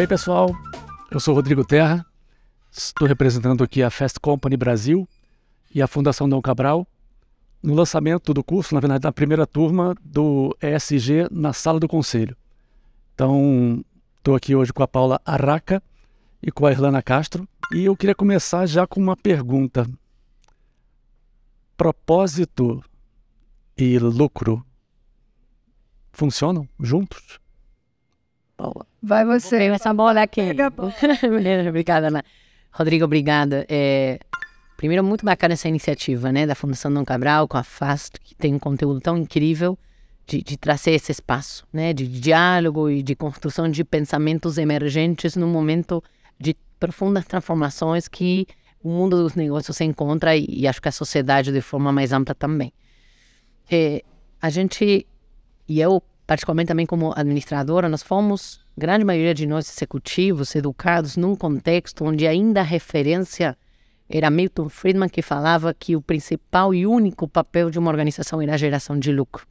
bem, pessoal? Eu sou Rodrigo Terra, estou representando aqui a Fast Company Brasil e a Fundação Dom Cabral no lançamento do curso, na verdade, na primeira turma do ESG na Sala do Conselho. Então, estou aqui hoje com a Paula Arraca e com a Irlana Castro e eu queria começar já com uma pergunta. Propósito e lucro funcionam juntos? Paula. Vai você. Pega essa bola aqui. obrigada, Ana. Rodrigo, obrigada. É, primeiro, muito bacana essa iniciativa, né, da Fundação Dom Cabral, com a FAST, que tem um conteúdo tão incrível de, de trazer esse espaço, né, de diálogo e de construção de pensamentos emergentes num momento de profundas transformações que o mundo dos negócios se encontra e, e acho que a sociedade de forma mais ampla também. É, a gente, e eu particularmente também como administradora, nós fomos grande maioria de nós executivos, educados num contexto onde ainda a referência era Milton Friedman que falava que o principal e único papel de uma organização era a geração de lucro.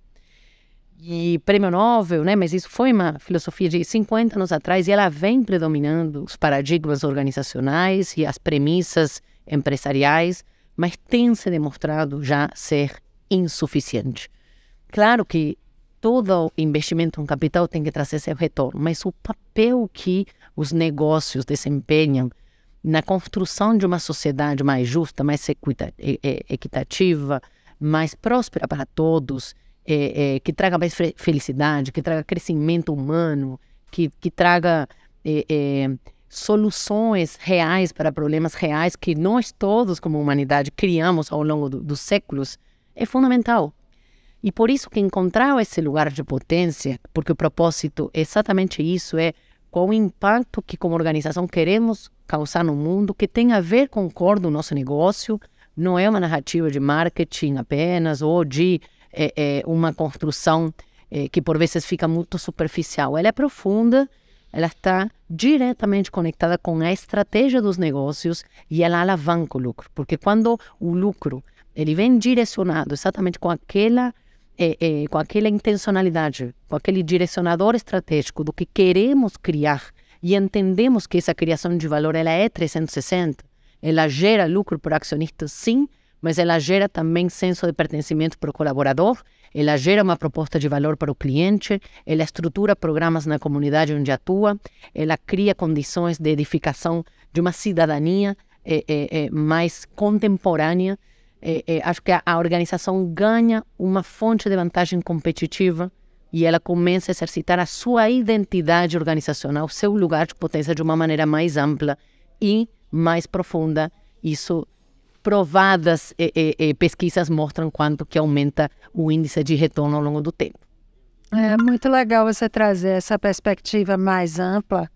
E prêmio Nobel, né? Mas isso foi uma filosofia de 50 anos atrás e ela vem predominando os paradigmas organizacionais e as premissas empresariais, mas tem se demonstrado já ser insuficiente. Claro que todo investimento, um capital tem que trazer seu retorno, mas o papel que os negócios desempenham na construção de uma sociedade mais justa, mais equitativa, mais próspera para todos, é, é, que traga mais felicidade, que traga crescimento humano, que, que traga é, é, soluções reais para problemas reais que nós todos, como humanidade, criamos ao longo do, dos séculos, é fundamental. E por isso que encontrar esse lugar de potência, porque o propósito é exatamente isso, é qual o impacto que como organização queremos causar no mundo, que tem a ver com o core do nosso negócio, não é uma narrativa de marketing apenas ou de é, é, uma construção é, que por vezes fica muito superficial. Ela é profunda, ela está diretamente conectada com a estratégia dos negócios e ela alavanca o lucro, porque quando o lucro ele vem direcionado exatamente com aquela é, é, com aquela intencionalidade, com aquele direcionador estratégico do que queremos criar e entendemos que essa criação de valor ela é 360, ela gera lucro para acionistas sim, mas ela gera também senso de pertencimento para o colaborador, ela gera uma proposta de valor para o cliente, ela estrutura programas na comunidade onde atua, ela cria condições de edificação de uma cidadania é, é, é, mais contemporânea é, é, acho que a, a, organização ganha uma fonte de vantagem competitiva e ela começa a exercitar a sua identidade organizacional, seu lugar de potência de uma maneira mais ampla e mais profunda. Isso provadas é, é, é, pesquisas mostram quanto que aumenta o índice de retorno ao longo do tempo. É muito legal você trazer essa perspectiva mais ampla,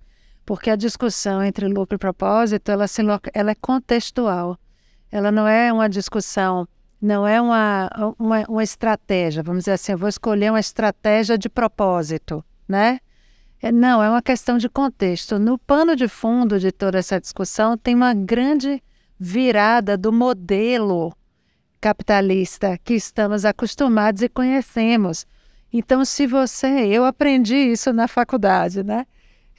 porque a discussão entre lucro e propósito ela, se, ela é contextual ela não é uma discussão, não é uma, uma, uma estratégia, vamos dizer assim, eu vou escolher uma estratégia de propósito, né? É, não, é uma questão de contexto. No pano de fundo de toda essa discussão tem uma grande virada do modelo capitalista que estamos acostumados e conhecemos. Então, se você, eu aprendi isso na faculdade, né?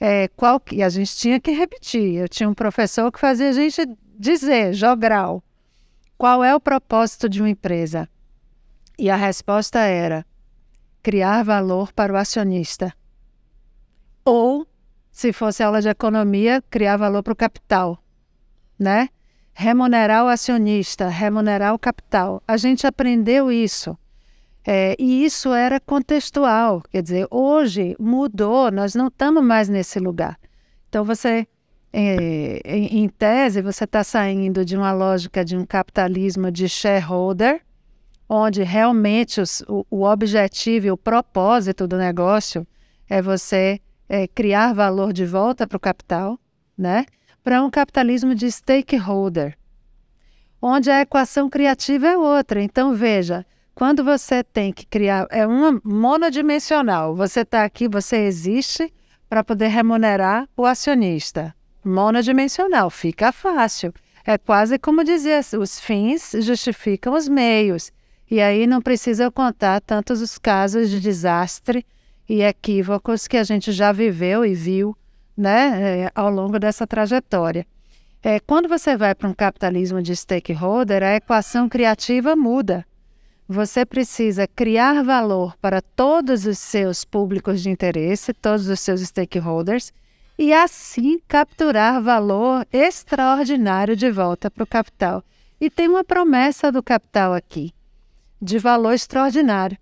É, qual, e a gente tinha que repetir. Eu tinha um professor que fazia a gente dizer jogral. Qual é o propósito de uma empresa? E a resposta era criar valor para o acionista. Ou, se fosse aula de economia, criar valor para o capital, né? Remunerar o acionista, remunerar o capital. A gente aprendeu isso. É, e isso era contextual, quer dizer, hoje mudou, nós não estamos mais nesse lugar. Então você é, em, é, em tese, você está saindo de uma lógica de um capitalismo de shareholder, onde realmente os, o, o, objetivo e o propósito do negócio é você é, criar valor de volta para o capital, né? Para um capitalismo de stakeholder, onde a equação criativa é outra. Então veja, quando você tem que criar, é uma monodimensional. Você está aqui, você existe para poder remunerar o acionista monodimensional, fica fácil. É quase como dizer, os fins justificam os meios. E aí não precisa contar tantos os casos de desastre e equívocos que a gente já viveu e viu né, é, ao longo dessa trajetória. É, quando você vai para um capitalismo de stakeholder, a equação criativa muda. Você precisa criar valor para todos os seus públicos de interesse, todos os seus stakeholders, e assim capturar valor extraordinário de volta para o capital. E tem uma promessa do capital aqui, de valor extraordinário.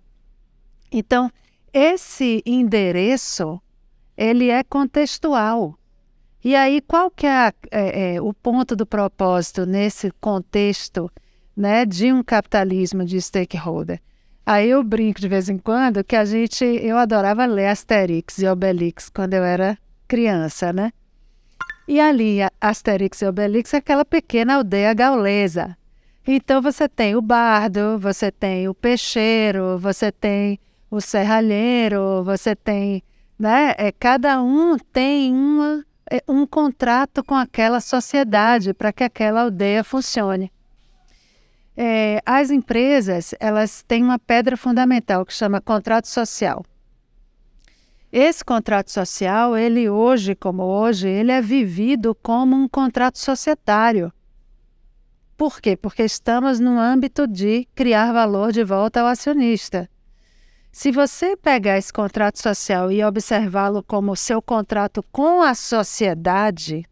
Então, esse endereço, ele é contextual. E aí, qual que é, é, é o ponto do propósito nesse contexto né, de um capitalismo de stakeholder? Aí eu brinco de vez em quando que a gente, eu adorava ler Asterix e Obelix quando eu era criança, né? E ali, Asterix e Obelix, aquela pequena aldeia gaulesa. Então você tem o bardo, você tem o peixeiro, você tem o serralheiro, você tem, né? É, cada um tem uma, é, um contrato com aquela sociedade para que aquela aldeia funcione. É, as empresas elas têm uma pedra fundamental que chama contrato social. Esse contrato social, ele hoje como hoje, ele é vivido como um contrato societário. Por quê? Porque estamos no âmbito de criar valor de volta ao acionista. Se você pegar esse contrato social e observá-lo como seu contrato com a sociedade,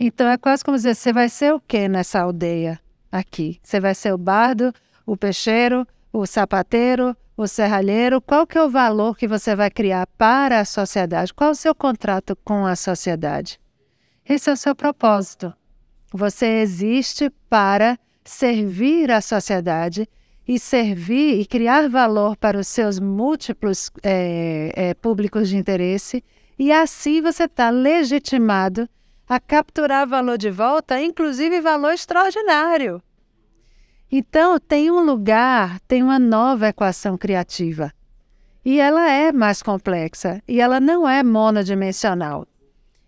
então é quase como dizer: você vai ser o que nessa aldeia aqui? Você vai ser o bardo, o peixeiro, o sapateiro, o serralheiro, qual que é o valor que você vai criar para a sociedade? Qual o seu contrato com a sociedade? Esse é o seu propósito. Você existe para servir a sociedade e servir e criar valor para os seus múltiplos é, é, públicos de interesse, e assim você está legitimado a capturar valor de volta, inclusive valor extraordinário. Então, tem um lugar, tem uma nova equação criativa. E ela é mais complexa, e ela não é monodimensional.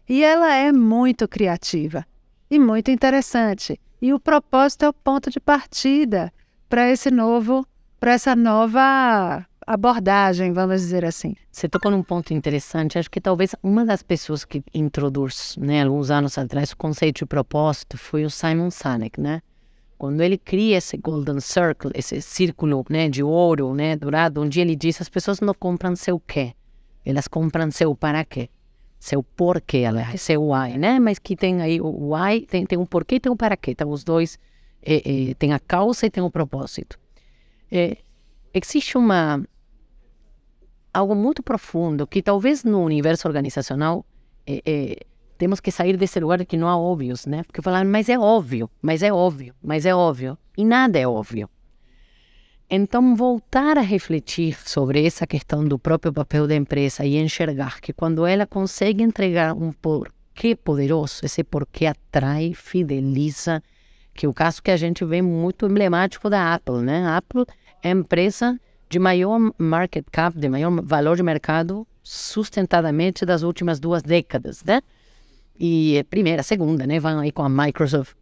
E ela é muito criativa e muito interessante. E o propósito é o ponto de partida para esse novo, para essa nova abordagem, vamos dizer assim. Você tocou num ponto interessante. Acho que talvez uma das pessoas que introduz, né, alguns anos atrás, o conceito de propósito foi o Simon Sinek, né? Quando ele cria esse golden circle, esse círculo né, de ouro, né, dourado, onde ele diz as pessoas não compram seu quê, elas compram seu para quê, seu porquê, aliás, é seu why, né? Mas que tem aí o why, tem, tem um porquê e tem um para quê, então os dois, é, é, tem a causa e tem o propósito. É, existe uma algo muito profundo que talvez no universo organizacional é, é, temos que sair desse lugar que não há óbvios, né? Porque falaram, mas é óbvio, mas é óbvio, mas é óbvio. E nada é óbvio. Então, voltar a refletir sobre essa questão do próprio papel da empresa e enxergar que quando ela consegue entregar um porquê poderoso, esse porquê atrai, fideliza, que é o caso que a gente vê muito emblemático da Apple, né? A Apple é a empresa de maior market cap, de maior valor de mercado sustentadamente das últimas duas décadas, né? e é primeira, segunda, né, vão aí com a Microsoft.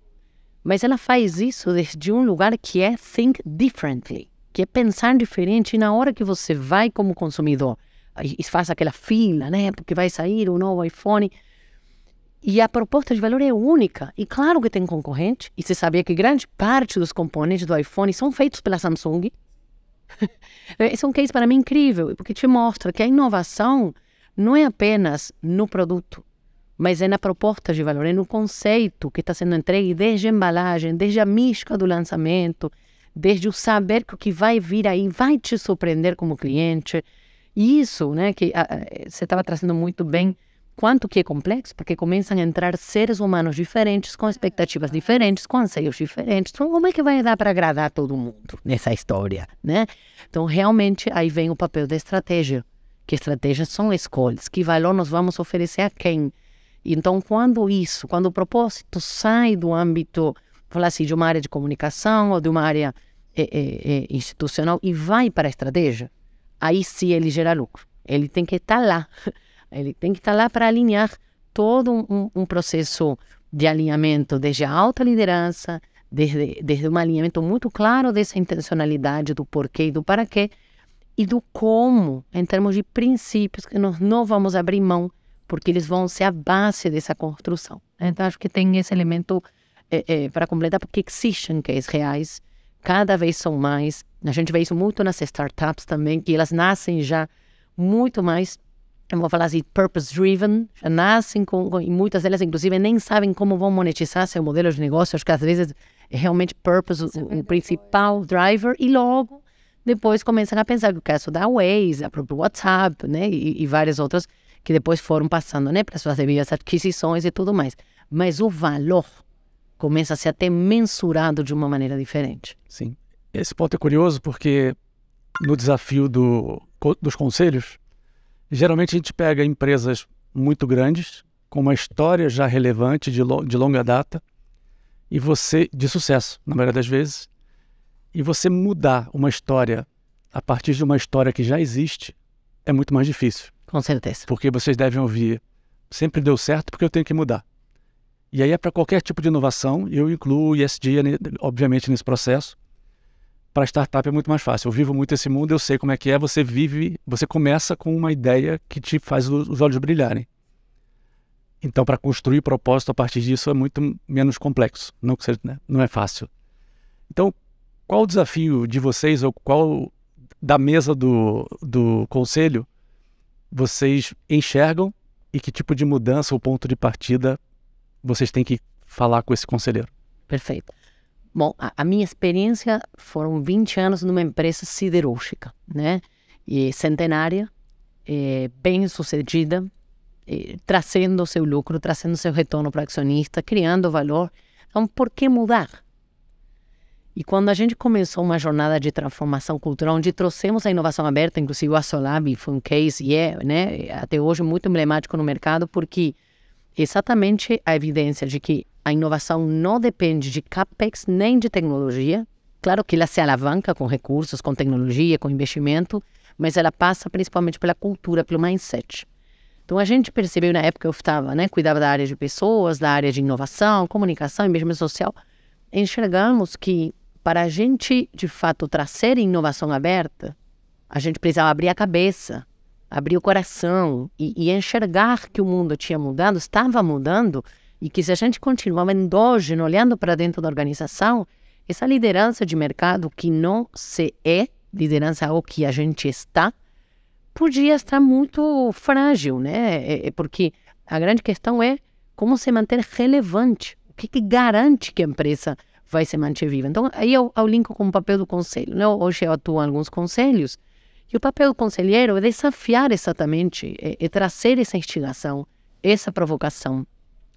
Mas ela faz isso desde um lugar que é think differently, que é pensar diferente e na hora que você vai como consumidor e faz aquela fila, né, porque vai sair o um novo iPhone. E a proposta de valor é única. E claro que tem concorrente. E você sabia que grande parte dos componentes do iPhone são feitos pela Samsung. Esse é um case para mim incrível, porque te mostra que a inovação não é apenas no produto, mas é na proposta de valor, é no conceito que está sendo entregue desde a embalagem, desde a mística do lançamento, desde o saber que o que vai vir aí vai te surpreender como cliente. E isso, né, que ah, ah, você estava trazendo muito bem, quanto que é complexo, porque começam a entrar seres humanos diferentes, com expectativas diferentes, com anseios diferentes. Então, como é que vai dar para agradar todo mundo nessa história, né? Então, realmente, aí vem o papel da estratégia. Que estratégias são escolhas? Que valor nós vamos oferecer a quem? Então, quando isso, quando o propósito sai do âmbito, falar assim, de uma área de comunicação ou de uma área é, é, é, institucional e vai para a estratégia, aí sim ele gera lucro. Ele tem que estar tá lá. Ele tem que estar tá lá para alinhar todo um, um, processo de alinhamento desde a alta liderança, desde, desde um alinhamento muito claro dessa intencionalidade do porquê e do para quê, e do como, em termos de princípios, que nós não vamos abrir mão porque eles vão ser a base dessa construção. Né? Então, acho que tem esse elemento é, é, para completar, porque existem cases reais, cada vez são mais. A gente vê isso muito nas startups também, que elas nascem já muito mais, eu vou falar assim, purpose-driven, já nascem com, com, e muitas delas, inclusive, nem sabem como vão monetizar seu modelo de negócio. Acho que às vezes é realmente purpose o, é o principal driver, e logo depois começam a pensar que o caso da Waze, a própria WhatsApp, né, e, e várias outras que depois foram passando né, para suas devidas adquisições e tudo mais. Mas o valor começa a ser até mensurado de uma maneira diferente. Sim. Esse ponto é curioso porque no desafio do, dos conselhos, geralmente a gente pega empresas muito grandes, com uma história já relevante de, lo, de longa data, e você, de sucesso, na maioria das vezes, e você mudar uma história a partir de uma história que já existe é muito mais difícil. Com certeza. Porque vocês devem ouvir. Sempre deu certo porque eu tenho que mudar. E aí é para qualquer tipo de inovação, eu incluo o ESG, né, obviamente, nesse processo. Para startup é muito mais fácil. Eu vivo muito esse mundo, eu sei como é que é. Você vive, você começa com uma ideia que te faz os olhos brilharem. Então, para construir propósito a partir disso é muito menos complexo. Não, seja, né? não é fácil. Então, qual o desafio de vocês ou qual da mesa do, do conselho vocês enxergam e que tipo de mudança ou ponto de partida vocês têm que falar com esse conselheiro? Perfeito. Bom, a, a minha experiência foram 20 anos numa empresa siderúrgica, né? E centenária, é, bem sucedida, trazendo seu lucro, trazendo seu retorno para o acionista, criando valor. Então, por que mudar? E quando a gente começou uma jornada de transformação cultural, onde trouxemos a inovação aberta, inclusive o Asolab foi um case e é, né, até hoje muito emblemático no mercado, porque exatamente a evidência de que a inovação não depende de capex nem de tecnologia. Claro que ela se alavanca com recursos, com tecnologia, com investimento, mas ela passa principalmente pela cultura, pelo mindset. Então a gente percebeu na época eu estava, né, cuidava da área de pessoas, da área de inovação, comunicação, investimento social, enxergamos que para a gente, de fato, trazer inovação aberta, a gente precisava abrir a cabeça, abrir o coração e, e enxergar que o mundo tinha mudado, estava mudando, e que se a gente continuava endógeno, olhando para dentro da organização, essa liderança de mercado que não se é liderança ao que a gente está, podia estar muito frágil, né? É, é porque a grande questão é como se manter relevante. O que, que garante que a empresa vai se manter viva. Então, aí eu, eu linko com o papel do conselho. Né? Hoje eu atuo em alguns conselhos, e o papel do conselheiro é desafiar exatamente, é, é trazer essa instigação, essa provocação,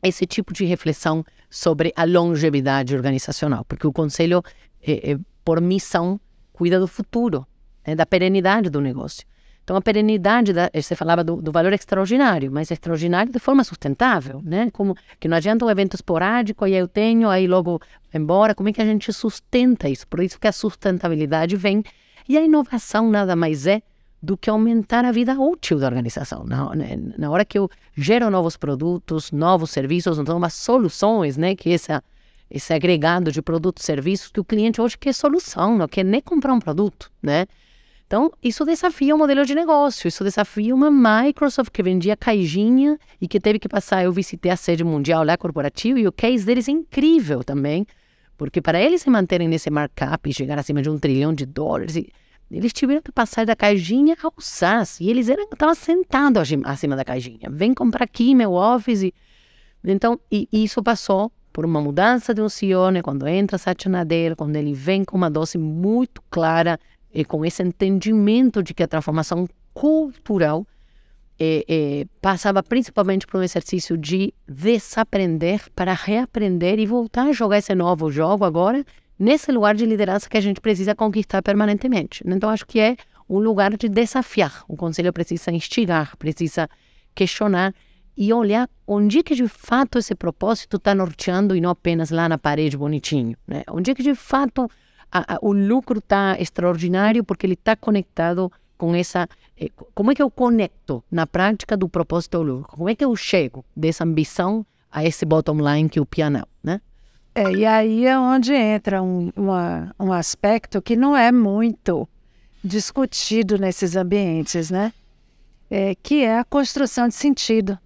esse tipo de reflexão sobre a longevidade organizacional, porque o conselho, é, é por missão, cuida do futuro, né? da perenidade do negócio. Então, a perenidade, da, eh, você falava do, do, valor extraordinário, mas extraordinário de forma sustentável, né? Como que não adianta um evento esporádico, aí eu tenho, aí logo embora. Como é que a gente sustenta isso? Por isso que a sustentabilidade vem. E a inovação nada mais é do que aumentar a vida útil da organização. Na, né, na hora que eu gero novos produtos, novos serviços, novas então, soluções, né? Que essa, esse agregado de produtos e serviços que o cliente hoje quer solução, não quer nem comprar um produto, né? Então, isso desafia o um modelo de negócio, isso desafia uma Microsoft que vendia caixinha e que teve que passar. Eu visitei a sede mundial lá corporativa e o case deles é incrível também, porque para eles se manterem nesse markup e chegar acima de um trilhão de dólares, eles tiveram que passar da caixinha ao SaaS e eles eram, estavam sentados acima da caixinha. Vem comprar aqui meu office. Então, e... Então, e isso passou por uma mudança de um CEO, né? Quando entra Satya Nadella, quando ele vem com uma dose muito clara e com esse entendimento de que a transformação cultural é, é, passava principalmente por um exercício de desaprender para reaprender e voltar a jogar esse novo jogo agora nesse lugar de liderança que a gente precisa conquistar permanentemente. Então acho que é um lugar de desafiar. O conselho precisa instigar, precisa questionar e olhar onde é que de fato esse propósito está norteando e não apenas lá na parede bonitinho, né? Onde é que de fato a, a, o lucro está extraordinário porque ele está conectado com essa. Eh, como é que eu conecto na prática do propósito ao lucro? Como é que eu chego dessa ambição a esse bottom line que é o piano, né? É, e aí é onde entra um, uma, um aspecto que não é muito discutido nesses ambientes, né? É, que é a construção de sentido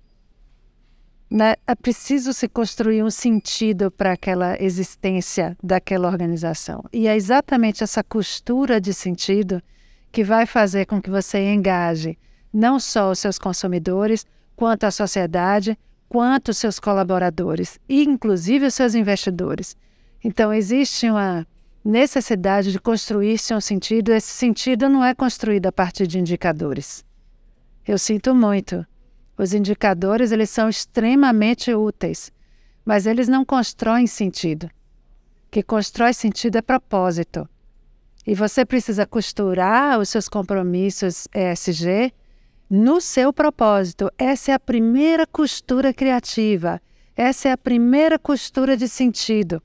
né, é preciso se construir um sentido para aquela existência daquela organização. E é exatamente essa costura de sentido que vai fazer com que você engaje não só os seus consumidores, quanto a sociedade, quanto os seus colaboradores e inclusive os seus investidores. Então existe uma necessidade de construir-se um sentido. Esse sentido não é construído a partir de indicadores. Eu sinto muito os indicadores, eles são extremamente úteis, mas eles não constroem sentido. O que constrói sentido é propósito. E você precisa costurar os seus compromissos ESG no seu propósito. Essa é a primeira costura criativa. Essa é a primeira costura de sentido.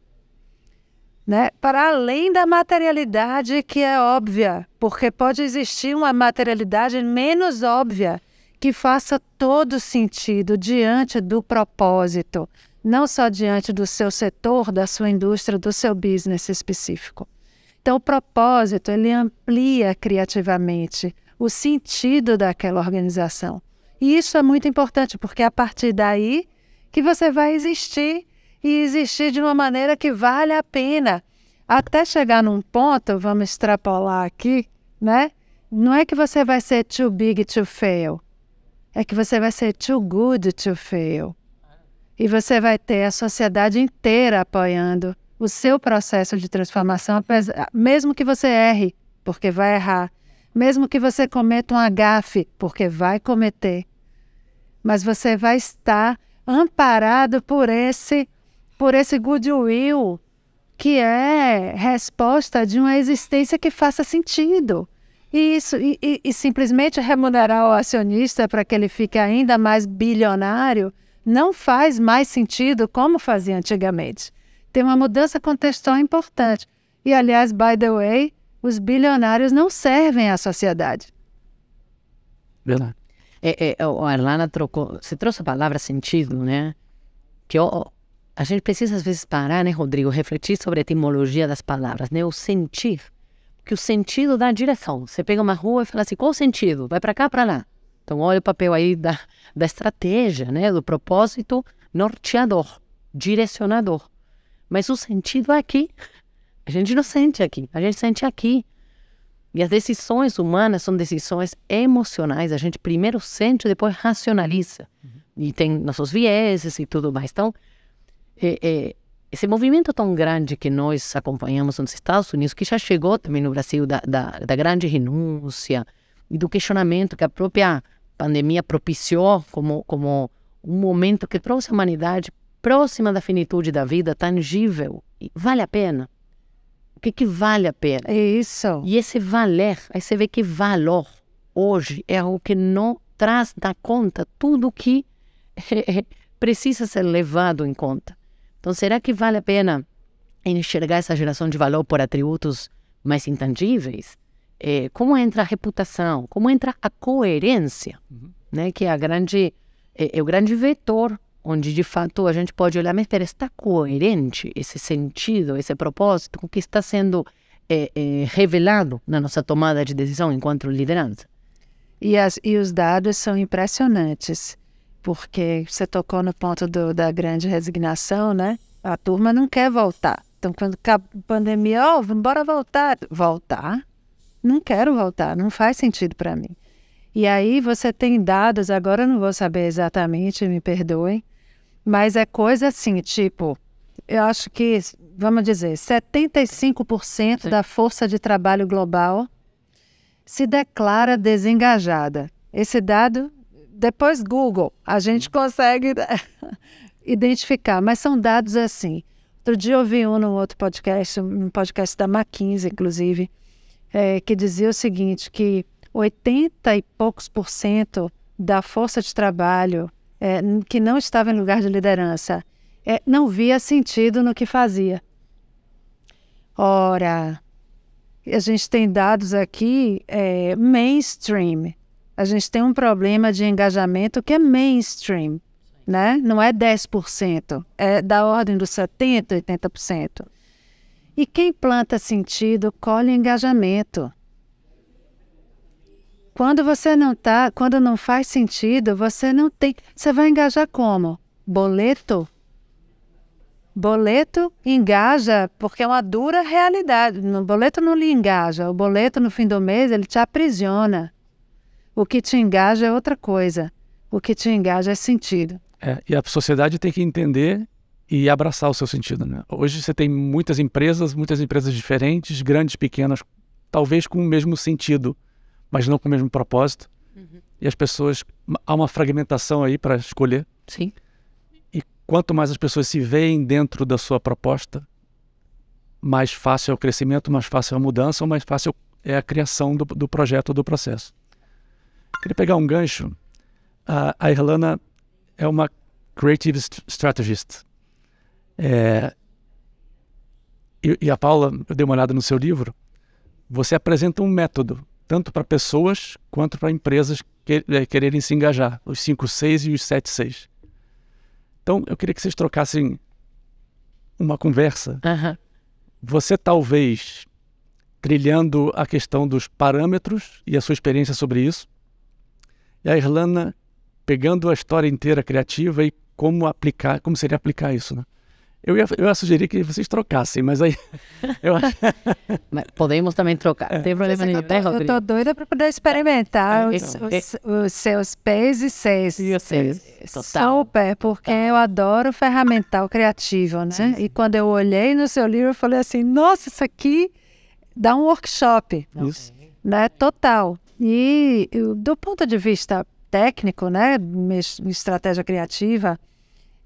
Né? Para além da materialidade que é óbvia, porque pode existir uma materialidade menos óbvia, que faça todo sentido diante do propósito, não só diante do seu setor, da sua indústria, do seu business específico. Então, o propósito ele amplia criativamente o sentido daquela organização. E isso é muito importante, porque é a partir daí que você vai existir e existir de uma maneira que vale a pena. Até chegar num ponto, vamos extrapolar aqui, né? Não é que você vai ser too big to fail, é que você vai ser too good to fail. E você vai ter a sociedade inteira apoiando o seu processo de transformação, ah, mesmo que você erre, porque vai errar. Mesmo que você cometa um agafe, porque vai cometer. Mas você vai estar amparado por esse por esse goodwill que é resposta de uma existência que faça sentido. E, isso, e, e, e simplesmente remunerar o acionista para que ele fique ainda mais bilionário não faz mais sentido como fazia antigamente. Tem uma mudança contextual importante. E, aliás, by the way, os bilionários não servem à sociedade. Verdade. É, é, a Arlana trocou. Você trouxe a palavra sentido, né? Que a gente precisa, às vezes, parar, né, Rodrigo? Refletir sobre a etimologia das palavras, né? O sentir que o sentido dá direção. Você pega uma rua e fala assim, qual o sentido? Vai para cá, para lá. Então, olha o papel aí da, da estratégia, né? do propósito norteador, direcionador. Mas o sentido é aqui. A gente não sente aqui, a gente sente aqui. E as decisões humanas são decisões emocionais. A gente primeiro sente, depois racionaliza. Uhum. E tem nossos vieses e tudo mais. Então, é, é, esse movimento tão grande que nós acompanhamos nos Estados Unidos, que já chegou também no Brasil, da, da, da grande renúncia e do questionamento que a própria pandemia propiciou como, como um momento que trouxe a humanidade próxima da finitude da vida, tangível. Vale a pena? O que, que vale a pena? É isso. E esse valer, aí você vê que valor hoje é o que não traz da conta tudo que precisa ser levado em conta. Então, será que vale a pena enxergar essa geração de valor por atributos mais intangíveis? É, como entra a reputação? Como entra a coerência? Uhum. Né? Que é, grande, é, é o grande vetor onde de fato a gente pode olhar, mas espera, está coerente esse sentido, esse propósito com o que está sendo é, é, revelado na nossa tomada de decisão enquanto liderança? E, as, e os dados são impressionantes porque você tocou no ponto do, da grande resignação, né? A turma não quer voltar. Então, quando a pandemia, ó, oh, vamos embora voltar. Voltar? Não quero voltar, não faz sentido para mim. E aí você tem dados, agora eu não vou saber exatamente, me perdoem, mas é coisa assim, tipo, eu acho que, vamos dizer, 75% Sim. da força de trabalho global se declara desengajada. Esse dado depois Google, a gente uhum. consegue identificar, mas são dados assim. Outro dia eu vi um no outro podcast, um podcast da McKinsey, inclusive, é, que dizia o seguinte, que 80 e poucos por cento da força de trabalho é, que não estava em lugar de liderança é, não via sentido no que fazia. Ora, a gente tem dados aqui é, mainstream, a gente tem um problema de engajamento que é mainstream, né? Não é 10%, é da ordem dos 70%, 80%. E quem planta sentido colhe engajamento. Quando você não tá, quando não faz sentido, você não tem. Você vai engajar como? Boleto? Boleto engaja porque é uma dura realidade. O boleto não lhe engaja. O boleto no fim do mês ele te aprisiona. O que te engaja é outra coisa. O que te engaja é sentido. É, e a sociedade tem que entender e abraçar o seu sentido. Né? Hoje você tem muitas empresas, muitas empresas diferentes, grandes, pequenas, talvez com o mesmo sentido, mas não com o mesmo propósito. Uhum. E as pessoas. Há uma fragmentação aí para escolher. Sim. E quanto mais as pessoas se veem dentro da sua proposta, mais fácil é o crescimento, mais fácil é a mudança, mais fácil é a criação do, do projeto, do processo. Queria pegar um gancho. A, a Irlanda é uma creative strategist. É, e, e a Paula, eu dei uma olhada no seu livro. Você apresenta um método, tanto para pessoas quanto para empresas que, é, quererem se engajar, os 5-6 e os 7-6. Então, eu queria que vocês trocassem uma conversa. Uhum. Você talvez trilhando a questão dos parâmetros e a sua experiência sobre isso, e a Irlanda pegando a história inteira criativa e como aplicar, como seria aplicar isso, né? Eu ia, eu ia sugerir que vocês trocassem, mas aí. Eu... Podemos também trocar, não tem problema nenhum. Eu, né, eu tô doida para poder experimentar é, os, então. os, os, seus pés e seis. E os o pé, porque é. eu adoro ferramental criativo, né? sim. E quando eu olhei no seu livro, eu falei assim: nossa, isso aqui dá um workshop. Isso. Né? Total. E do ponto de vista técnico, né, estratégia criativa,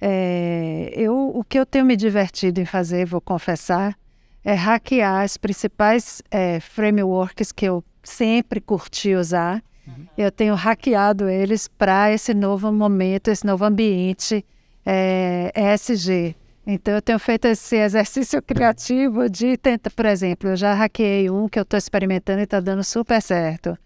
é, eu, o que eu tenho me divertido em fazer, vou confessar, é hackear as principais é, frameworks que eu sempre curti usar. Uhum. Eu tenho hackeado eles para esse novo momento, esse novo ambiente é, ESG. Então, eu tenho feito esse exercício criativo de tentar, por exemplo, eu já hackeei um que eu estou experimentando e está dando super certo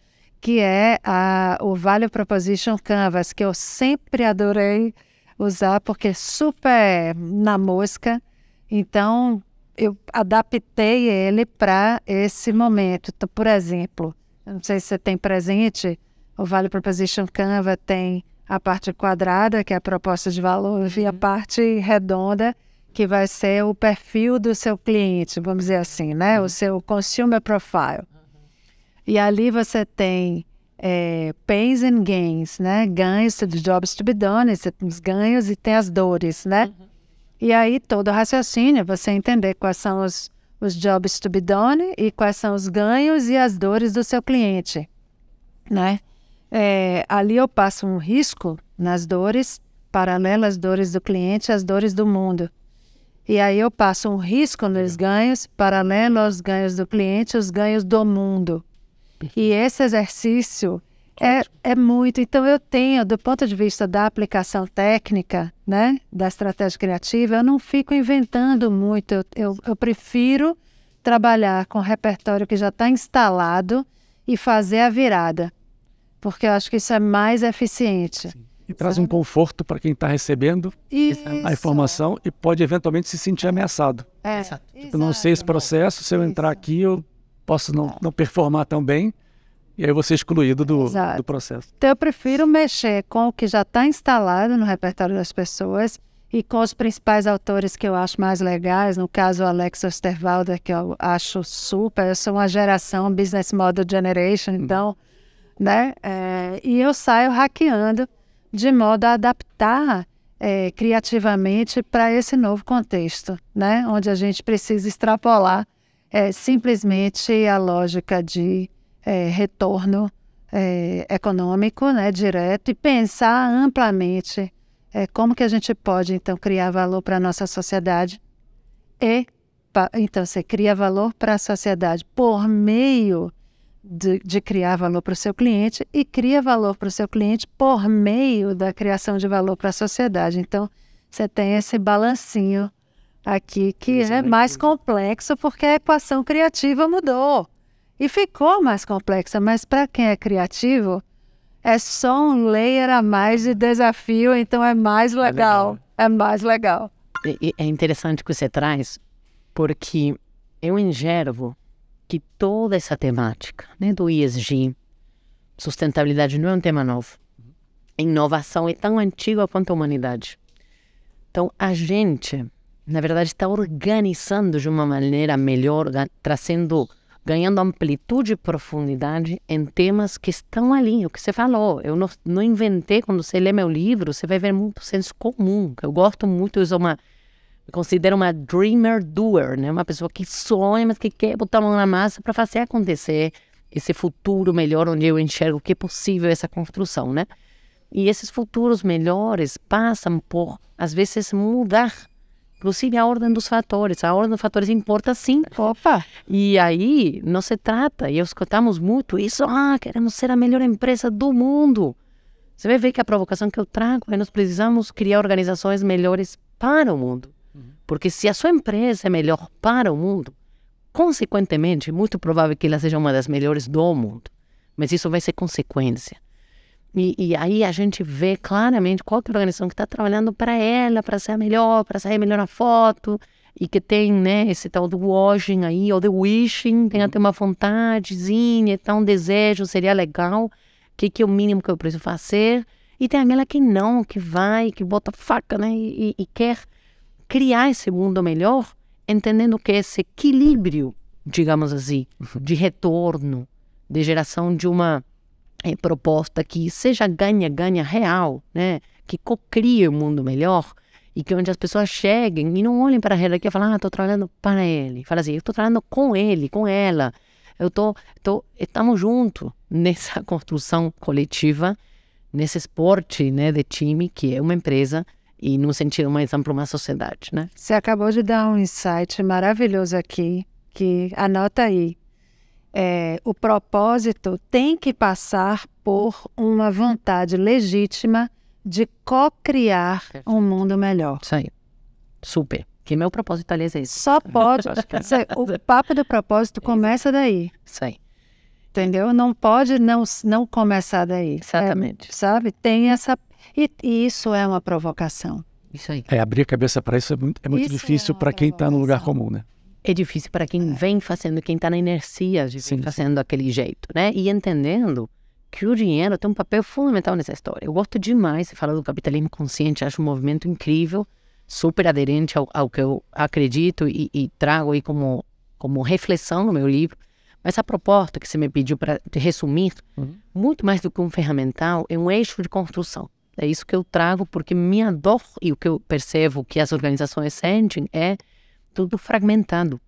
que é a, o Value Proposition Canvas, que eu sempre adorei usar porque é super na mosca. Então, eu adaptei ele para esse momento. Então, por exemplo, não sei se você tem presente, o Value Proposition Canvas tem a parte quadrada, que é a proposta de valor, e a uhum. parte redonda, que vai ser o perfil do seu cliente, vamos dizer assim, né? Uhum. O seu consumer profile. E ali você tem é, pains and gains, né? Ganhos de jobs to be done, você tem os ganhos e tem as dores, né? Uhum. E aí todo o raciocínio, é você entender quais são os, os jobs to be done e quais são os ganhos e as dores do seu cliente, né? É, ali eu passo um risco nas dores, paralelo às dores do cliente, às dores do mundo. E aí eu passo um risco nos ganhos, paralelo aos ganhos do cliente, os ganhos do mundo. E esse exercício é, é muito. Então, eu tenho, do ponto de vista da aplicação técnica, né, da estratégia criativa, eu não fico inventando muito. Eu, eu, eu prefiro trabalhar com o repertório que já está instalado e fazer a virada, porque eu acho que isso é mais eficiente. Sim. E traz um conforto para quem está recebendo isso. a informação e pode eventualmente se sentir ameaçado. É, tipo, não sei esse processo, se eu entrar aqui, eu posso não, é. não performar tão bem e aí você é excluído do, do, processo. Então eu prefiro mexer com o que já está instalado no repertório das pessoas e com os principais autores que eu acho mais legais, no caso o Alex Osterwalder, que eu acho super, eu sou uma geração business model generation, uhum. então, hum. né, é, e eu saio hackeando de modo a adaptar é, criativamente para esse novo contexto, né, onde a gente precisa extrapolar é simplesmente a lógica de é, retorno é, econômico né, direto e pensar amplamente é, como que a gente pode, então, criar valor para a nossa sociedade e, então, você cria valor para a sociedade por meio de, de criar valor para o seu cliente e cria valor para o seu cliente por meio da criação de valor para a sociedade. Então, você tem esse balancinho aqui, que é, é né? mais complexo porque a equação criativa mudou e ficou mais complexa, mas para quem é criativo, é só um layer a mais de desafio, então é mais legal. É, legal. Né? é mais legal. E, é interessante que você traz, porque eu enxergo que toda essa temática né, do ESG, sustentabilidade não é um tema novo. Uhum. Inovação é tão antiga quanto a humanidade. Então, a gente na verdade, está organizando de uma maneira melhor, trazendo, ganhando amplitude e profundidade em temas que estão ali, o que você falou. Eu não, não inventei, quando você lê meu livro, você vai ver muito senso comum, eu gosto muito, eu sou uma, considero uma dreamer doer, né? uma pessoa que sonha, mas que quer botar a mão na massa para fazer acontecer esse futuro melhor, onde eu enxergo que é possível essa construção, né? E esses futuros melhores passam por, às vezes, mudar inclusive a ordem dos fatores. A ordem dos fatores importa sim. Opa! E aí não se trata, e escutamos muito isso, ah, queremos ser a melhor empresa do mundo. Você vai ver que a provocação que eu trago é nós precisamos criar organizações melhores para o mundo. Uhum. Porque se a sua empresa é melhor para o mundo, consequentemente, é muito provável que ela seja uma das melhores do mundo. Mas isso vai ser consequência. E, e, aí a gente vê claramente qual que é a organização que está trabalhando para ela, para ser a melhor, para sair melhor na foto, e que tem, né, esse tal do washing aí, ou the wishing, tem até uma vontadezinha, tá, um desejo, seria legal, o que, que é o mínimo que eu preciso fazer. E tem aquela que não, que vai, que bota faca, né, e, e quer criar esse mundo melhor, entendendo que esse equilíbrio, digamos assim, uhum. de retorno, de geração de uma é, proposta que seja ganha-ganha real, né? que cocrie o um mundo melhor e que onde as pessoas cheguem e não olhem para a aqui e falem, ah, estou trabalhando para ele. Fala assim, eu estou trabalhando com ele, com ela. Eu tô, tô, estamos juntos nessa construção coletiva, nesse esporte né, de time que é uma empresa e no sentido mais amplo uma sociedade, né? Você acabou de dar um insight maravilhoso aqui, que anota aí é, o propósito tem que passar por uma vontade legítima de co-criar um mundo melhor. Isso aí. Super. Que meu propósito, aliás, é isso. Só pode. É. o papo do propósito é começa daí. Isso aí. Entendeu? Não pode não, não começar daí. É, Exatamente. É, sabe? Tem essa. E, e, isso é uma provocação. Isso aí. É, abrir a cabeça para isso é muito, é muito difícil para quem está no lugar comum, né? é difícil para quem é. vem fazendo, quem está na inercia de sim, fazendo sim. daquele jeito, né? E entendendo que o dinheiro tem um papel fundamental nessa história. Eu gosto demais de falar do capitalismo consciente, acho um movimento incrível, super aderente ao, ao que eu acredito e, e, trago aí como, como reflexão no meu livro. Mas a proposta que você me pediu para resumir, uhum. muito mais do que um ferramental, é um eixo de construção. É isso que eu trago, porque minha dor e o que eu percebo que as organizações sentem é tudo fragmentado,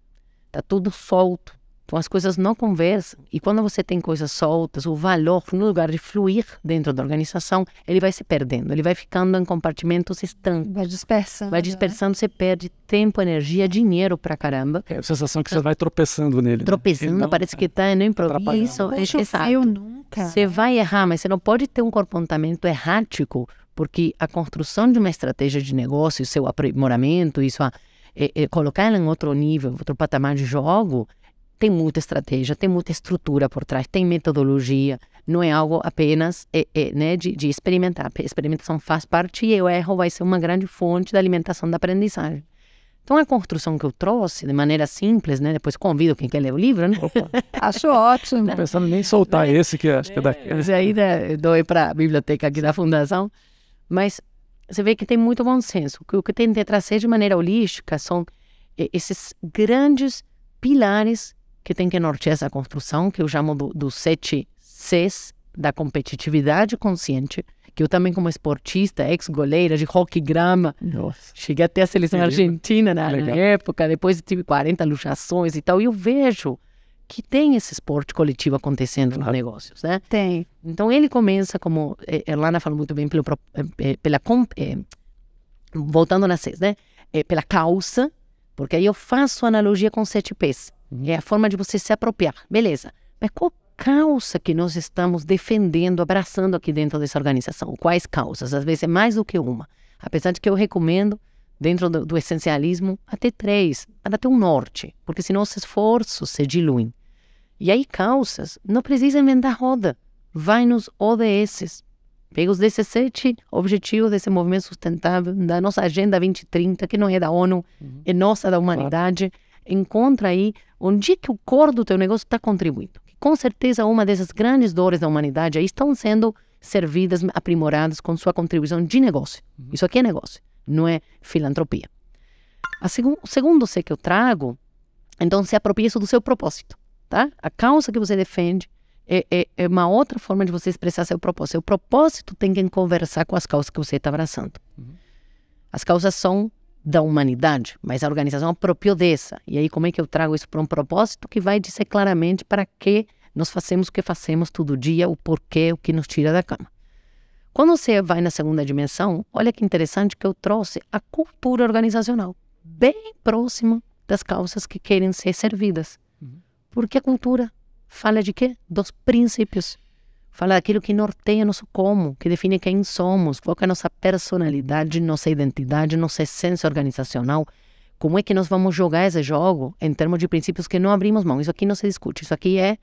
tá tudo solto. Então as coisas não conversam. E quando você tem coisas soltas, o valor, no lugar de fluir dentro da organização, ele vai se perdendo, ele vai ficando em compartimentos estancos Vai dispersando. Vai né? dispersando, né? você perde tempo, energia, dinheiro pra caramba. É a sensação que você tá vai tropeçando nele. Né? Tropeçando, né? parece que tá no improviso. Isso, é, Poxa, exato. Eu nunca. Você né? vai errar, mas você não pode ter um comportamento errático, porque a construção de uma estratégia de negócio, seu aprimoramento, isso, a colocar ela em outro nível, outro patamar de jogo, tem muita estratégia, tem muita estrutura por trás, tem metodologia. Não é algo apenas é, é, né, de, de experimentar. A experimentação faz parte e o erro vai ser uma grande fonte da alimentação da aprendizagem. Então, a construção que eu trouxe, de maneira simples, né? Depois convido quem quer ler o livro, né? Opa. Acho ótimo. Não pensando nem soltar né? esse, que acho que é daqui. Esse aí né, doei para a biblioteca aqui da Fundação. Mas você vê que tem muito bom senso. O que tem de trazer de maneira holística são eh, esses grandes pilares que tem que nortear essa construção, que eu chamo dos do sete Cs da competitividade consciente, que eu também como esportista, ex-goleira de hockey grama, Nossa. cheguei até a seleção argentina na, na, época, depois tive 40 luxações e tal, e eu vejo que tem esse esporte coletivo acontecendo nos negócios, né? Tem. Então ele começa como a eh, Elana eh, fala muito bem pelo, eh, pela é, voltando na seis, né? pela calça, porque aí eu faço analogia com sete P's. Uhum. É a forma de você se apropriar, beleza? Mas qual causa que nós estamos defendendo, abraçando aqui dentro dessa organização? Quais causas? Às vezes é mais do que uma. Apesar de que eu recomendo dentro do, do essencialismo, até três, para ter um norte, porque senão os esforços se diluem. E aí, causas, não precisa inventar roda. Vai nos ODSs. Pega os 17 objetivos desse movimento sustentável, da nossa Agenda 2030, que não é da ONU, uhum. é nossa, da humanidade. Claro. Encontra aí onde é que o core do teu negócio está contribuindo. Com certeza, uma dessas grandes dores da humanidade aí estão sendo servidas, aprimoradas com sua contribuição de negócio. Uhum. Isso aqui é negócio não é filantropia. A segu o segundo C que eu trago, então se apropria isso do seu propósito, tá? A causa que você defende é, é, é uma outra forma de você expressar seu propósito. O propósito tem que conversar com as causas que você está abraçando. Uhum. As causas são da humanidade, mas a organização apropriou dessa. E aí, como é que eu trago isso para um propósito que vai dizer claramente para que nós fazemos o que fazemos todo dia, o porquê, o que nos tira da cama? Quando você vai na segunda dimensão, olha que interessante que eu trouxe a cultura organizacional, bem próxima das causas que querem ser servidas. Uhum. Porque a cultura fala de quê? Dos princípios. Fala daquilo que norteia nosso como, que define quem somos, qual que é a nossa personalidade, nossa identidade, nossa essência organizacional. Como é que nós vamos jogar esse jogo em termos de princípios que não abrimos mão? Isso aqui não se discute, isso aqui é,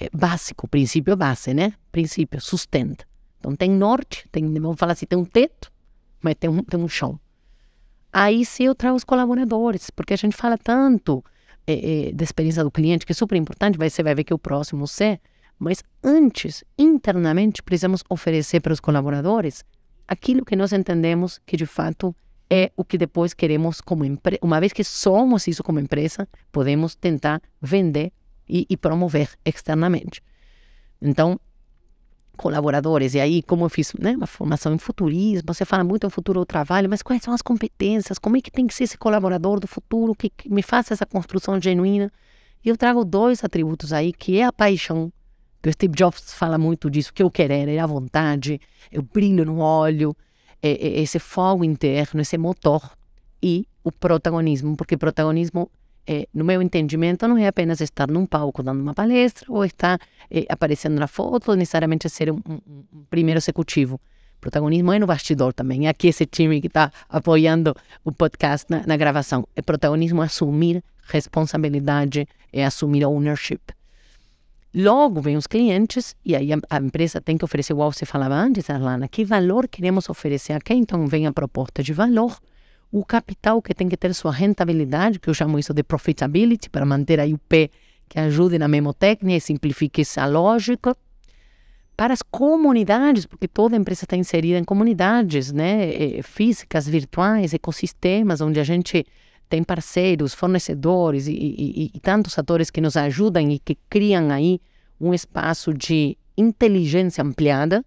é básico, princípio base, né? Princípio, sustenta. Então tem norte, tem, vamos falar assim, tem um teto, mas tem um, tem um chão. Aí se eu trago os colaboradores, porque a gente fala tanto é, é, da experiência do cliente, que é super importante, vai, você vai ver que o próximo você, mas antes, internamente, precisamos oferecer para os colaboradores aquilo que nós entendemos que de fato é o que depois queremos como empresa. Uma vez que somos isso como empresa, podemos tentar vender e, e promover externamente. Então, colaboradores, e aí como eu fiz né, uma formação em futurismo, você fala muito do futuro do trabalho, mas quais são as competências, como é que tem que ser esse colaborador do futuro que, que me faça essa construção genuína? E eu trago dois atributos aí, que é a paixão, que o Steve Jobs fala muito disso, que eu querer, é, é a vontade, eu brilho no olho, é, é esse fogo interno, esse motor, e o protagonismo, porque protagonismo é, no meu entendimento, não é apenas estar num palco dando uma palestra ou estar é, aparecendo na foto, necessariamente ser um, um, um, primeiro executivo. Protagonismo é no bastidor também. É aqui esse time que está apoiando o podcast na, na gravação. É protagonismo é assumir responsabilidade, é assumir ownership. Logo vem os clientes e aí a, a empresa tem que oferecer, igual você falava antes, Arlana, que valor queremos oferecer a quem? Então vem a proposta de valor o capital que tem que ter sua rentabilidade, que eu chamo isso de profitability, para manter aí o pé que ajude na memotecnia e simplifique essa lógica. Para as comunidades, porque toda empresa está inserida em comunidades né, eh, físicas, virtuais, ecossistemas, onde a gente tem parceiros, fornecedores e, e, e tantos atores que nos ajudam e que criam aí um espaço de inteligência ampliada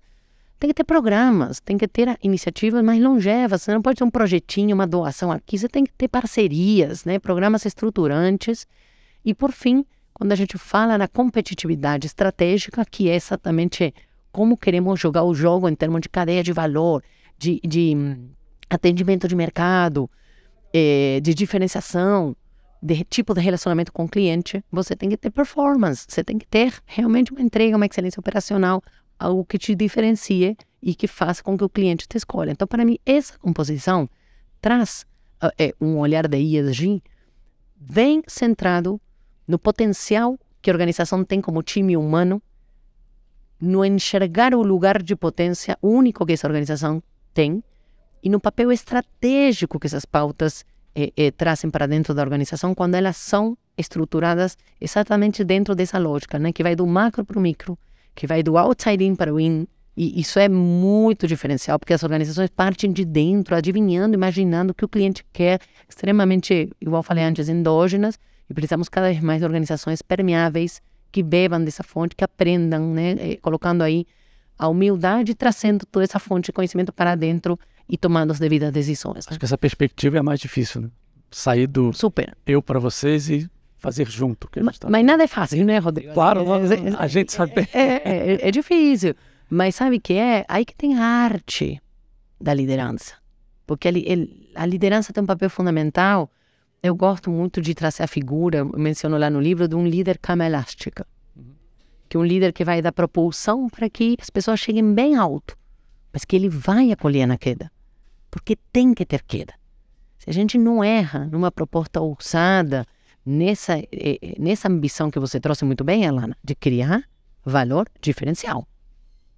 tem que ter programas, tem que ter iniciativas mais longevas. Você não pode ter um projetinho, uma doação aqui. Você tem que ter parcerias, né? programas estruturantes. E, por fim, quando a gente fala na competitividade estratégica, que é exatamente como queremos jogar o jogo em termos de cadeia de valor, de, de hum, atendimento de mercado, eh, de diferenciação, de tipo de relacionamento com o cliente, você tem que ter performance, você tem que ter realmente uma entrega, uma excelência operacional, algo que te diferencie e que faça com que o cliente te escolha. Então, para mim, essa composição traz é, um olhar de ESG bem centrado no potencial que a organização tem como time humano, no enxergar o lugar de potência único que essa organização tem e no papel estratégico que essas pautas eh, eh trazem para dentro da organização quando elas são estruturadas exatamente dentro dessa lógica, né, que vai do macro para o micro que vai do outside in para o in. E isso é muito diferencial, porque as organizações partem de dentro, adivinhando, imaginando o que o cliente quer, extremamente, igual falei antes, endógenas, e precisamos cada vez mais de organizações permeáveis que bebam dessa fonte, que aprendam, né? É, colocando aí a humildade, trazendo toda essa fonte de conhecimento para dentro e tomando as devidas decisões. Acho né? que essa perspectiva é a mais difícil, né? Sair do Super. eu para vocês e fazer junto. Que mas, tá mas, nada é fácil, né, Rodrigo? Claro, é, a gente é, sabe. É, é, é, é difícil, mas sabe o que é? Aí que tem a arte da liderança, porque a, a liderança tem um papel fundamental. Eu gosto muito de trazer a figura, menciono lá no livro, de um líder cama elástica, uhum. que é um líder que vai dar propulsão para que as pessoas cheguem bem alto, mas que ele vai acolher na queda, porque tem que ter queda. Se a gente não erra numa proposta ousada, nessa, eh, eh, nessa ambição que você trouxe muito bem, Alana, de criar valor diferencial.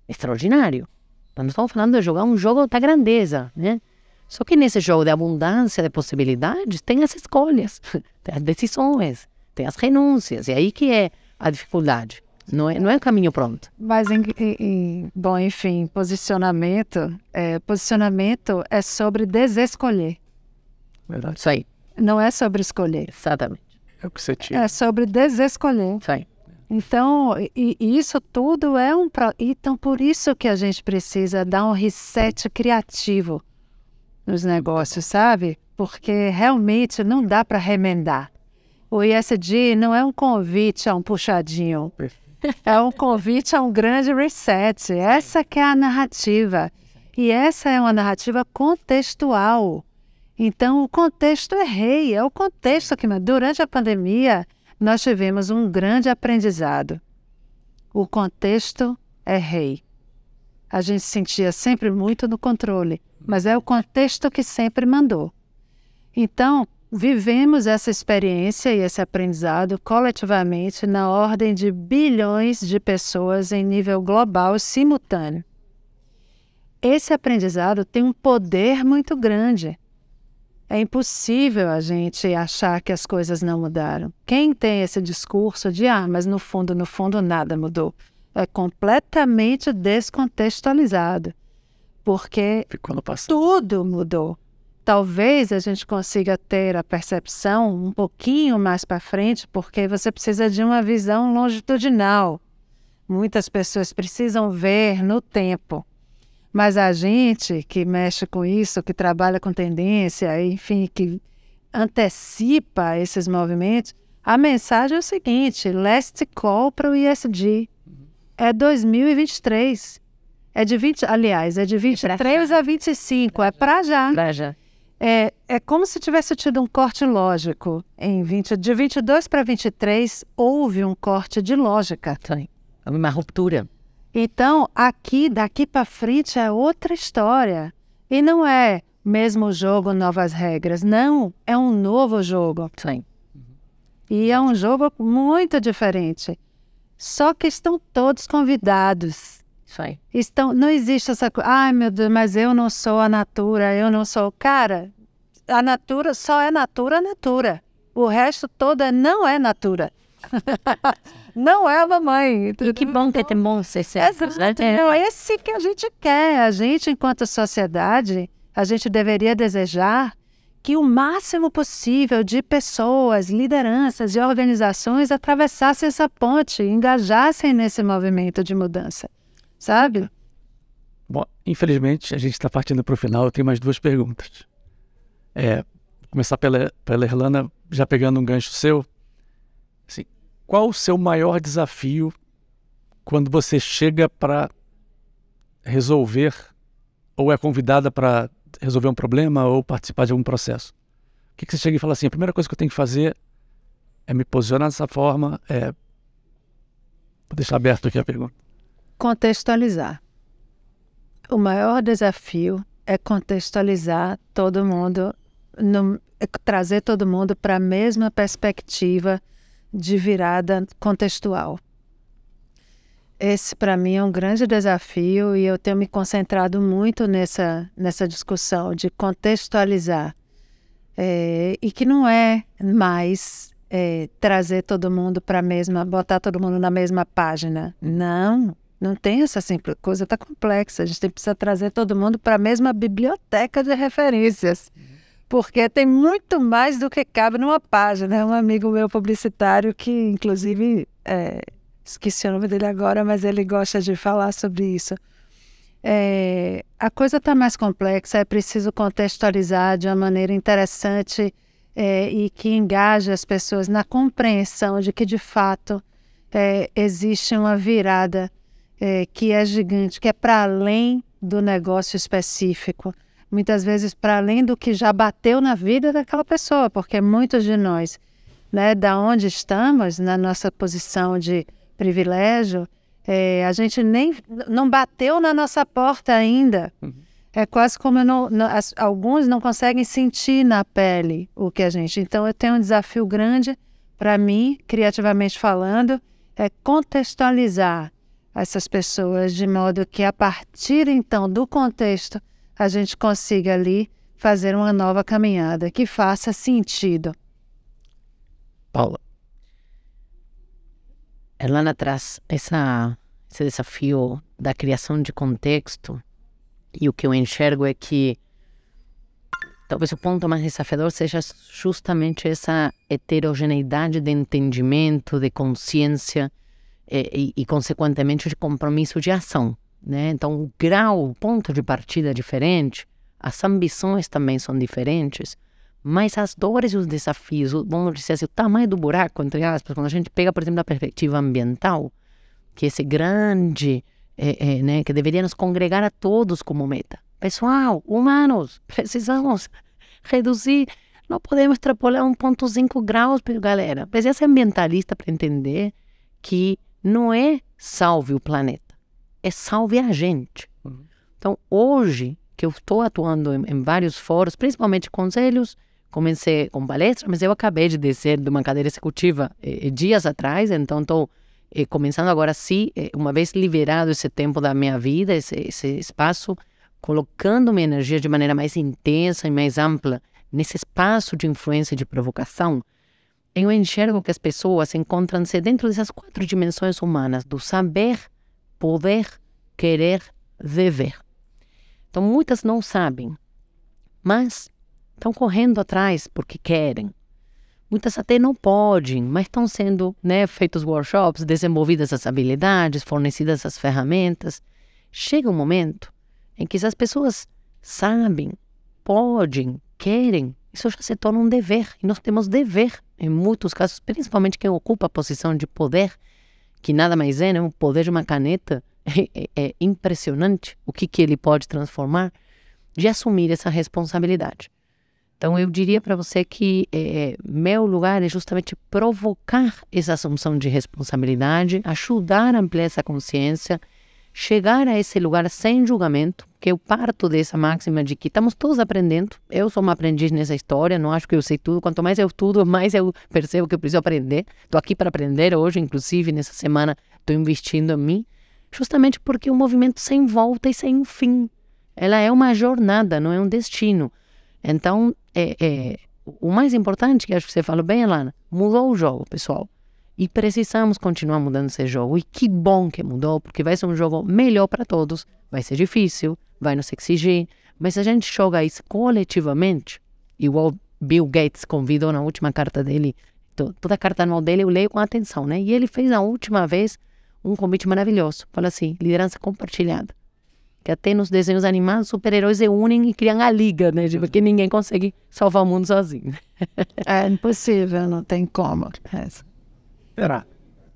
Extraordinário. Nós estamos falando de jogar um jogo da grandeza, né? Só que nesse jogo de abundância de possibilidades, tem as escolhas, tem as decisões, tem as renúncias. E aí que é a dificuldade. Não é, não é um caminho pronto. Mas, em, em, bom, enfim, posicionamento. É, posicionamento é sobre desescolher. Verdade. Isso aí. Não é sobre escolher. Exatamente. É o que você tinha. É sobre desescolher. Sim. Então, e, e isso tudo é um. Pro... Então, por isso que a gente precisa dar um reset criativo nos negócios, sabe? Porque realmente não dá para remendar. O ISD não é um convite a um puxadinho. É um convite a um grande reset. Essa que é a narrativa. E essa é uma narrativa contextual. Então, o contexto é rei, é o contexto que né, durante a pandemia nós tivemos um grande aprendizado. O contexto é rei. A gente sentia sempre muito no controle, mas é o contexto que sempre mandou. Então, vivemos essa experiência e esse aprendizado coletivamente na ordem de bilhões de pessoas em nível global simultâneo. Esse aprendizado tem um poder muito grande é impossível a gente achar que as coisas não mudaram. Quem tem esse discurso de, ah, mas no fundo, no fundo nada mudou, é completamente descontextualizado. Porque tudo mudou. Talvez a gente consiga ter a percepção um pouquinho mais para frente, porque você precisa de uma visão longitudinal. Muitas pessoas precisam ver no tempo mas a gente que mexe com isso, que trabalha com tendência, enfim, que antecipa esses movimentos, a mensagem é o seguinte: last call para o ISD. É 2023. É de 20, aliás, é de 23 é a 25, é pra é para já. Pra já. É, é como se tivesse tido um corte lógico. Em 20, de 22 para 23, houve um corte de lógica. Sim. Uma ruptura. Então, aqui, daqui para frente é outra história. E não é mesmo jogo, novas regras. Não, é um novo jogo. Sim. E é um jogo muito diferente. Só que estão todos convidados. Sim. Estão, não existe essa coisa. Ai, meu Deus, mas eu não sou a natura, eu não sou. Cara, a natura só é natura, natura. O resto toda é, não é natura. não é a mamãe. E que bom que temos esse Não, esse que a gente quer. A gente, enquanto sociedade, a gente deveria desejar que o máximo possível de pessoas, lideranças e organizações atravessassem essa ponte, engajassem nesse movimento de mudança, sabe? É. Bom, infelizmente a gente está partindo para o final. Eu tenho mais duas perguntas. É, começar pela, pela já pegando um gancho seu. Assim, qual o seu maior desafio quando você chega para resolver ou é convidada para resolver um problema ou participar de algum processo? O que, que, você chega e fala assim? A primeira coisa que eu tenho que fazer é me posicionar dessa forma. É... Vou deixar aberto aqui a pergunta. Contextualizar. O maior desafio é contextualizar todo mundo, no, é trazer todo mundo para a mesma perspectiva de virada contextual. Esse para mim é um grande desafio e eu tenho me concentrado muito nessa, nessa discussão de contextualizar é, e que não é mais é, trazer todo mundo para a mesma, botar todo mundo na mesma página. Não, não tem essa simples coisa, está complexa. A gente precisa trazer todo mundo para a mesma biblioteca de referências porque tem muito mais do que cabe numa página. Um amigo meu publicitário que, inclusive, é, esqueci o nome dele agora, mas ele gosta de falar sobre isso. É, a coisa está mais complexa, é preciso contextualizar de uma maneira interessante é, e que engaje as pessoas na compreensão de que, de fato, é, existe uma virada é, que é gigante, que é para além do negócio específico muitas vezes para além do que já bateu na vida daquela pessoa, porque muitos de nós, né, da onde estamos, na nossa posição de privilégio, é, a gente nem não bateu na nossa porta ainda. Uhum. É quase como não, não, as, alguns não conseguem sentir na pele o que a gente. Então eu tenho um desafio grande para mim, criativamente falando, é contextualizar essas pessoas de modo que a partir então do contexto a gente consiga ali fazer uma nova caminhada que faça sentido. Paula, Erlana traz essa, esse desafio da criação de contexto e o que eu enxergo é que talvez o ponto mais desafiador seja justamente essa heterogeneidade de entendimento, de consciência e, eh, e, e consequentemente, de compromisso de ação. Né? Então, o grau, o ponto de partida é diferente, as ambições também são diferentes, mas as dores e os desafios, vamos dizer assim, o tamanho do buraco, entre aspas, quando a gente pega, por exemplo, da perspectiva ambiental, que esse grande, é, é, né, que deveria nos congregar a todos como meta. Pessoal, humanos, precisamos reduzir, não podemos extrapolar 1,5 graus, galera. Precisa ser ambientalista para entender que não é salve o planeta é salve a gente. Uhum. Então, hoje, que eu estou atuando em, em, vários fóruns, principalmente conselhos, comecei com palestras, mas eu acabei de descer de uma cadeira executiva eh, eh, dias atrás, então estou eh, começando agora, sim, eh, uma vez liberado esse tempo da minha vida, esse, esse espaço, colocando minha energia de maneira mais intensa e mais ampla nesse espaço de influência e de provocação, eu enxergo que as pessoas encontram-se dentro dessas quatro dimensões humanas do saber, poder, querer, dever. Então muitas não sabem, mas estão correndo atrás porque querem. Muitas até não podem, mas estão sendo né, feitos workshops, desenvolvidas as habilidades, fornecidas as ferramentas. Chega um momento em que as pessoas sabem, podem, querem, isso já se torna um dever. E nós temos dever, em muitos casos, principalmente quem ocupa a posição de poder, que nada mais é, né? O poder de uma caneta é, é, é impressionante o que, que ele pode transformar, de assumir essa responsabilidade. Então, eu diria para você que é, é, meu lugar é justamente provocar essa assunção de responsabilidade, ajudar a ampliar essa consciência chegar a esse lugar sem julgamento, que eu parto dessa máxima de que estamos todos aprendendo. Eu sou uma aprendiz nessa história, não acho que eu sei tudo. Quanto mais eu estudo, mais eu percebo que eu preciso aprender. Estou aqui para aprender hoje, inclusive nessa semana estou investindo em mim, justamente porque o movimento sem volta e sem fim. Ela é uma jornada, não é um destino. Então, é, é o mais importante que acho que você falou bem, Alana, mudou o jogo, pessoal. E precisamos continuar mudando esse jogo. E que bom que mudou, porque vai ser um jogo melhor para todos. Vai ser difícil, vai nos exigir. Mas se a gente joga isso coletivamente, igual Bill Gates convidou na última carta dele, toda a carta anual dele eu leio com atenção, né? E ele fez na última vez um convite maravilhoso. Fala assim: liderança compartilhada. Que até nos desenhos animados, super-heróis se unem e criam a liga, né? Porque tipo, ninguém consegue salvar o mundo sozinho. É impossível, não tem como. É. Será?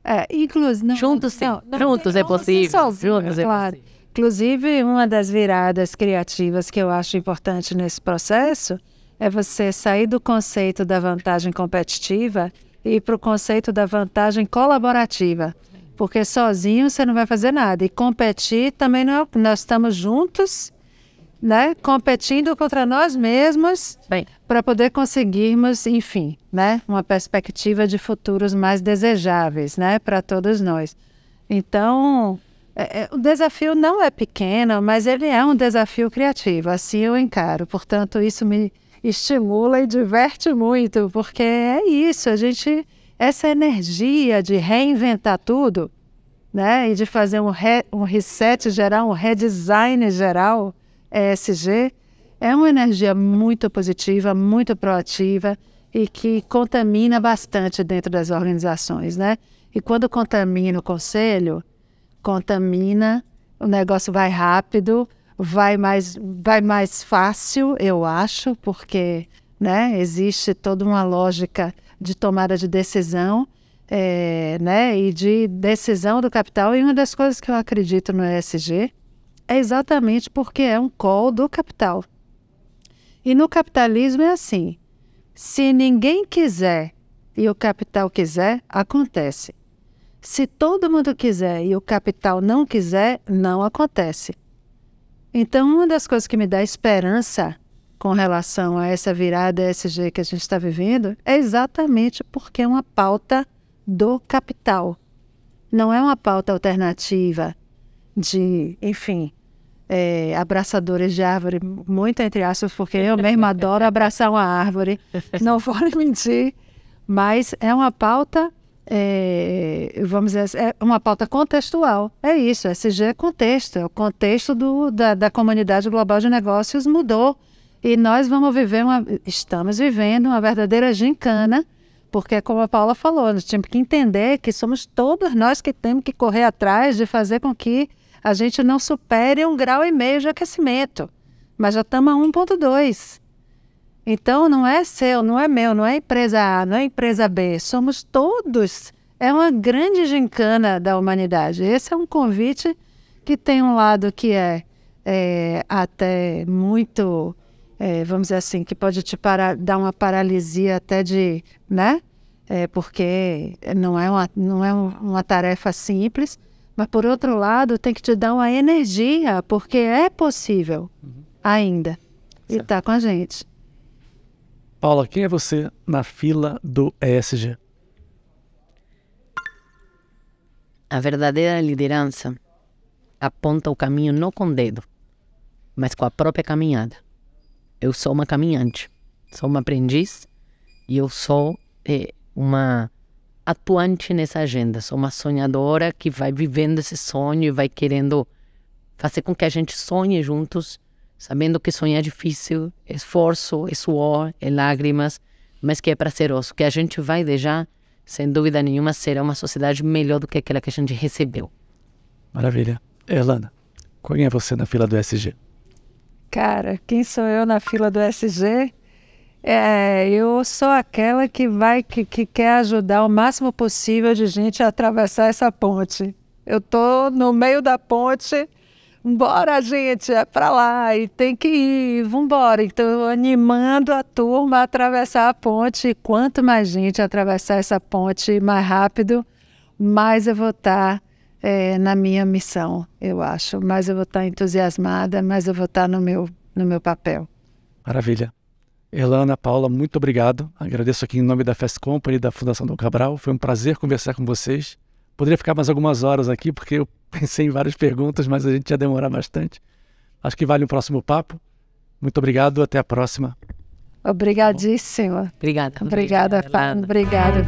É, inclusive, não, juntos sim, não, não, juntos é possível. Sozinho, juntos é claro. é possível. Inclusive, uma das viradas criativas que eu acho importante nesse processo é você sair do conceito da vantagem competitiva e para o conceito da vantagem colaborativa. Porque sozinho você não vai fazer nada. E competir também não é. Nós estamos juntos né, competindo contra nós mesmos para poder conseguirmos, enfim, né, uma perspectiva de futuros mais desejáveis, né, para todos nós. Então, é, é, o desafio não é pequeno, mas ele é um desafio criativo, assim eu encaro. Portanto, isso me estimula e diverte muito, porque é isso, a gente essa energia de reinventar tudo, né, e de fazer um, re, um reset geral, um redesign geral, ESG é uma energia muito positiva, muito proativa e que contamina bastante dentro das organizações, né? E quando contamina o conselho, contamina, o negócio vai rápido, vai mais, vai mais fácil, eu acho, porque né, existe toda uma lógica de tomada de decisão é, né, e de decisão do capital. E uma das coisas que eu acredito no ESG é exatamente porque é um call do capital. E no capitalismo é assim: se ninguém quiser e o capital quiser, acontece. Se todo mundo quiser e o capital não quiser, não acontece. Então, uma das coisas que me dá esperança com relação a essa virada ESG que a gente está vivendo é exatamente porque é uma pauta do capital. Não é uma pauta alternativa de, enfim, é, abraçadores de árvore, muito entre aspas, porque eu mesma adoro abraçar uma árvore, não vou mentir, mas é uma pauta, é, vamos dizer, é uma pauta contextual. É isso, SG é contexto, é o contexto do, da, da comunidade global de negócios mudou. E nós vamos viver uma, estamos vivendo uma verdadeira gincana, porque é como a Paula falou, nós temos que entender que somos todos nós que temos que correr atrás de fazer com que a gente não supere um grau e meio de aquecimento, mas já estamos a 1,2. Então não é seu, não é meu, não é empresa A, não é empresa B, somos todos. É uma grande gincana da humanidade. Esse é um convite que tem um lado que é, é até muito, é, vamos dizer assim, que pode te dar uma paralisia até de, né? É, porque não é, uma, não é uma tarefa simples, mas, por outro lado, tem que te dar uma energia, porque é possível uhum. ainda. Certo. E tá com a gente. Paula, quem é você na fila do ESG? A verdadeira liderança aponta o caminho não com o dedo, mas com a própria caminhada. Eu sou uma caminhante, sou uma aprendiz e eu sou é, uma atuante nessa agenda, sou uma sonhadora que vai vivendo esse sonho e vai querendo fazer com que a gente sonhe juntos, sabendo que sonhar é difícil, é esforço, é suor, é lágrimas, mas que é prazeroso, que a gente vai deixar, sem dúvida nenhuma, será uma sociedade melhor do que aquela que a gente recebeu. Maravilha. Elana, quem é você na fila do SG? Cara, quem sou eu na fila do SG? É, eu sou aquela que vai, que, que quer ajudar o máximo possível de gente a atravessar essa ponte. Eu tô no meio da ponte, bora gente, é para lá e tem que ir, vambora. Então, animando a turma a atravessar a ponte. E quanto mais gente atravessar essa ponte mais rápido, mais eu vou estar tá, é, na minha missão, eu acho. Mais eu vou estar tá entusiasmada, mais eu vou estar tá no meu, no meu papel. Maravilha. Elana, Paula, muito obrigado. Agradeço aqui em nome da Fast Company e da Fundação Dom Cabral. Foi um prazer conversar com vocês. Poderia ficar mais algumas horas aqui, porque eu pensei em várias perguntas, mas a gente ia demorar bastante. Acho que vale um próximo papo. Muito obrigado, até a próxima. Obrigadíssima. Obrigada. Obrigada, Elana. Obrigada.